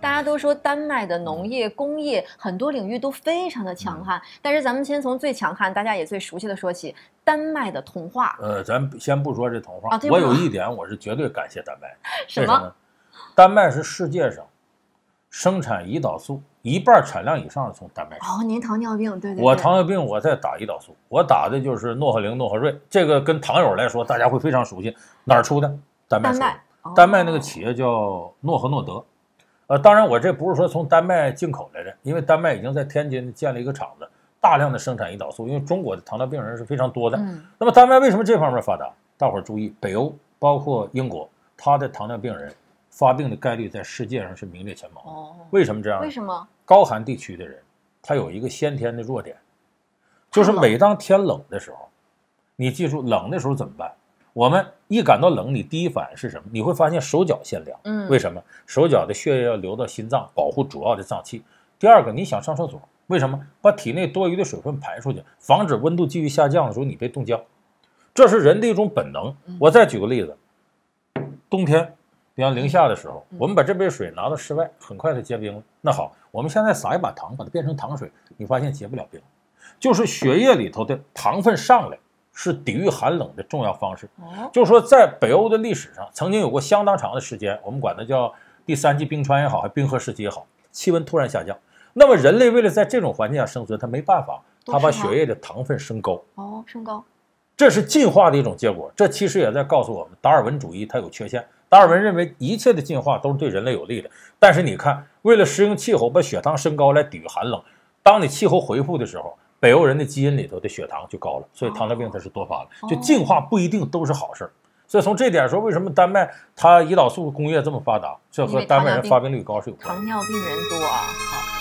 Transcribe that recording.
大家都说丹麦的农业、工业很多领域都非常的强悍，但是咱们先从最强悍、大家也最熟悉的说起，丹麦的童话。呃，咱先不说这童话，我有一点我是绝对感谢丹麦。什么？丹麦是世界上生产胰岛素一半产量以上的从丹麦。哦，您糖尿病对？对我糖尿病，我在打胰岛素，我打的就是诺和灵、诺和瑞，这个跟糖友来说大家会非常熟悉，哪儿出的？丹麦。丹麦。丹麦那个企业叫诺和诺德。呃，当然，我这不是说从丹麦进口来的，因为丹麦已经在天津建了一个厂子，大量的生产胰岛素。因为中国的糖尿病人是非常多的。嗯，那么丹麦为什么这方面发达？大伙儿注意，北欧包括英国，它的糖尿病人发病的概率在世界上是名列前茅。哦，为什么这样？为什么？高寒地区的人，他有一个先天的弱点，就是每当天冷的时候，你记住，冷的时候怎么办？我们一感到冷，你第一反应是什么？你会发现手脚先凉，嗯，为什么？手脚的血液要流到心脏，保护主要的脏器。第二个，你想上厕所，为什么？把体内多余的水分排出去，防止温度继续下降的时候你被冻僵。这是人的一种本能。我再举个例子，冬天，比方零下的时候，我们把这杯水拿到室外，很快就结冰了。那好，我们现在撒一把糖，把它变成糖水，你发现结不了冰，就是血液里头的糖分上来。是抵御寒冷的重要方式。就是说，在北欧的历史上，曾经有过相当长的时间，我们管它叫第三纪冰川也好，还冰河时期也好，气温突然下降。那么，人类为了在这种环境下生存，他没办法，他把血液的糖分升高。哦，升高，这是进化的一种结果。这其实也在告诉我们，达尔文主义它有缺陷。达尔文认为一切的进化都是对人类有利的，但是你看，为了适应气候，把血糖升高来抵御寒冷，当你气候恢复的时候。北欧人的基因里头的血糖就高了，所以糖尿病它是多发的。就进化不一定都是好事儿，所以从这点说，为什么丹麦它胰岛素工业这么发达？这和丹麦人发病率高是有关系。糖尿病人多。啊，好。